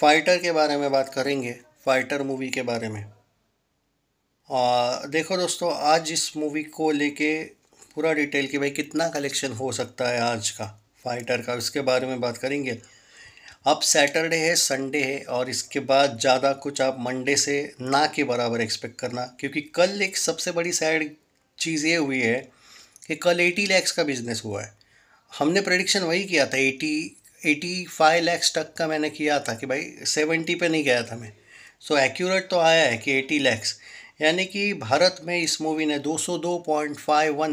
fighter के बारे में बात करेंगे फाइटर मूवी के बारे में आ, देखो दोस्तों आज इस मूवी को लेके पूरा डिटेल कि भाई कितना कलेक्शन हो सकता है आज का फाइटर का उसके बारे में बात करेंगे अब सैटरडे है संडे है और इसके बाद ज़्यादा कुछ आप मंडे से ना के बराबर एक्सपेक्ट करना क्योंकि कल एक सबसे बड़ी सैड चीज़ ये हुई है कि कल एटी लैक्स का बिज़नेस हुआ है हमने प्रडिक्शन वही किया था एटी एटी फाइव लैक्स तक का मैंने किया था कि भाई सेवेंटी पे नहीं गया था मैं सो so, एक्यूरेट तो आया है कि एटी लैक्स यानी कि भारत में इस मूवी ने दो सौ दो पॉइंट फाइव वन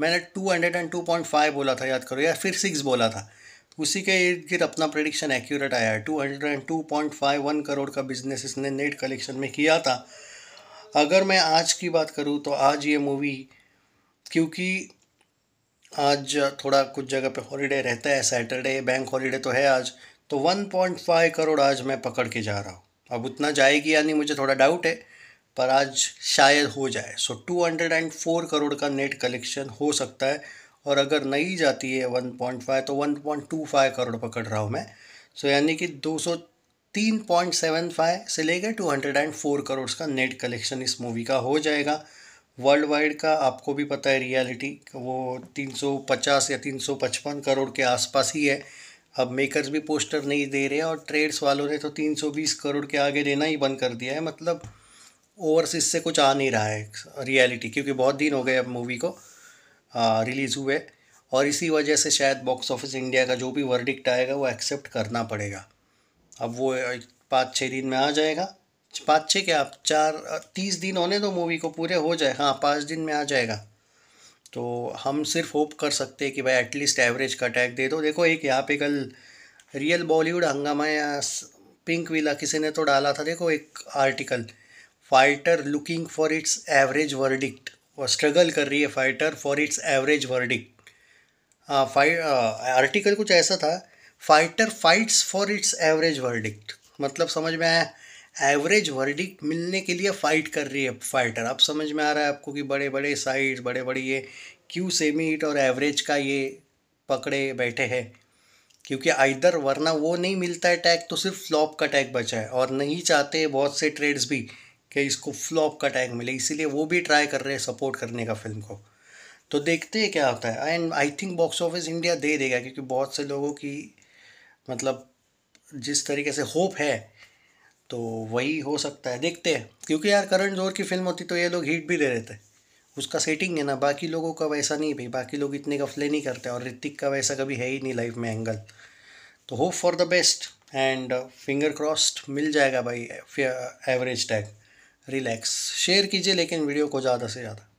मैंने two hundred and two point five बोला था याद करो या फिर सिक्स बोला था उसी के इर्द गिर्द अपना प्रडिक्शन एक्यूरेट आया है two hundred and two point five one crore का बिजनेस इसने नेट कलेक्शन में किया था अगर मैं आज की बात करूँ तो आज ये मूवी क्योंकि आज थोड़ा कुछ जगह पे हॉलीडे रहता है सैटरडे बैंक हॉलीडे तो है आज तो 1.5 करोड़ आज मैं पकड़ के जा रहा हूँ अब उतना जाएगी या नहीं मुझे थोड़ा डाउट है पर आज शायद हो जाए सो so, 204 करोड़ का नेट कलेक्शन हो सकता है और अगर नहीं जाती है 1.5 तो 1.25 करोड़ पकड़ रहा हूँ मैं सो so, यानी कि 203.75 से लेकर 204 करोड़ का नेट कलेक्शन इस मूवी का हो जाएगा वर्ल्ड वाइड का आपको भी पता है रियलिटी वो 350 या 355 करोड़ के आसपास ही है अब मेकर्स भी पोस्टर नहीं दे रहे हैं और ट्रेड्स वालों ने तो 320 करोड़ के आगे देना ही बंद कर दिया है मतलब ओवरसीज से कुछ आ नहीं रहा है रियलिटी क्योंकि बहुत दिन हो गए अब मूवी को रिलीज़ हुए और इसी वजह से शायद बॉक्स ऑफिस इंडिया का जो भी वर्डिक्ट आएगा वो एक्सेप्ट करना पड़ेगा अब वो पाँच छः दिन में आ जाएगा पाँच छः क्या चार तीस दिन होने दो मूवी को पूरे हो जाए हाँ पाँच दिन में आ जाएगा तो हम सिर्फ होप कर सकते हैं कि भाई एटलीस्ट एवरेज का टैग दे दो देखो एक यहाँ पे कल रियल बॉलीवुड हंगामा या पिंक विला किसी ने तो डाला था देखो एक article fighter looking for its average verdict और स्ट्रगल कर रही है fighter for its average verdict हाँ फाइट आर्टिकल कुछ ऐसा था fighter fights for its average verdict मतलब समझ में आया एवरेज वर्डिक मिलने के लिए फाइट कर रही है फाइटर अब समझ में आ रहा है आपको कि बड़े बड़े साइड बड़े बड़े ये क्यू सेमी हिट और एवरेज का ये पकड़े बैठे हैं क्योंकि आइदर वरना वो नहीं मिलता है टैग तो सिर्फ फ्लॉप का टैग बचा है और नहीं चाहते बहुत से ट्रेड्स भी कि इसको फ्लॉप का टैग मिले इसीलिए वो भी ट्राई कर रहे हैं सपोर्ट करने का फिल्म को तो देखते हैं क्या होता है and I think box office India दे देगा क्योंकि बहुत से लोगों की मतलब जिस तरीके से होप है तो वही हो सकता है देखते हैं क्योंकि यार करण जोर की फिल्म होती तो ये लोग हीट भी दे रहे थे उसका सेटिंग है ना बाकी लोगों का वैसा नहीं भाई बाकी लोग इतने गफले नहीं करते और ऋतिक का वैसा कभी है ही नहीं लाइफ में एंगल तो hope for the best and finger crossed मिल जाएगा भाई एवरेज टैग रिलैक्स शेयर कीजिए लेकिन वीडियो को ज़्यादा से ज़्यादा